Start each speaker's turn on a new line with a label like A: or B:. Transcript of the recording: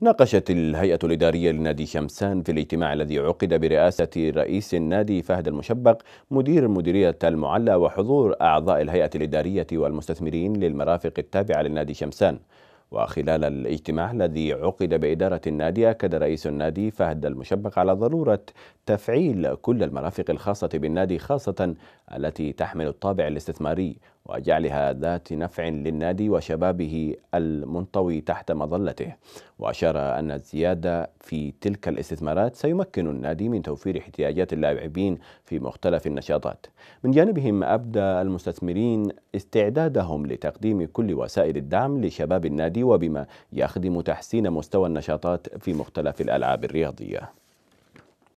A: ناقشت الهيئة الإدارية لنادي شمسان في الاجتماع الذي عقد برئاسة رئيس النادي فهد المشبق مدير مديرية المعلى وحضور أعضاء الهيئة الإدارية والمستثمرين للمرافق التابعة لنادي شمسان وخلال الاجتماع الذي عقد بإدارة النادي أكد رئيس النادي فهد المشبق على ضرورة تفعيل كل المرافق الخاصة بالنادي خاصة التي تحمل الطابع الاستثماري وجعلها ذات نفع للنادي وشبابه المنطوي تحت مظلته واشار ان الزياده في تلك الاستثمارات سيمكن النادي من توفير احتياجات اللاعبين في مختلف النشاطات من جانبهم ابدى المستثمرين استعدادهم لتقديم كل وسائل الدعم لشباب النادي وبما يخدم تحسين مستوى النشاطات في مختلف الالعاب الرياضيه